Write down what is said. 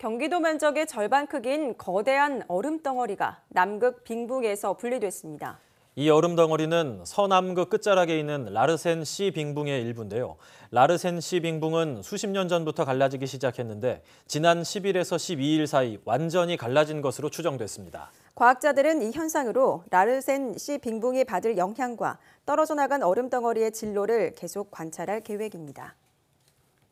경기도 면적의 절반 크기인 거대한 얼음 덩어리가 남극 빙붕에서 분리됐습니다. 이 얼음 덩어리는 서남극 끝자락에 있는 라르센 C 빙붕의 일부인데요. 라르센 C 빙붕은 수십 년 전부터 갈라지기 시작했는데 지난 10일에서 12일 사이 완전히 갈라진 것으로 추정됐습니다. 과학자들은 이 현상으로 라르센 C 빙붕이 받을 영향과 떨어져 나간 얼음 덩어리의 진로를 계속 관찰할 계획입니다.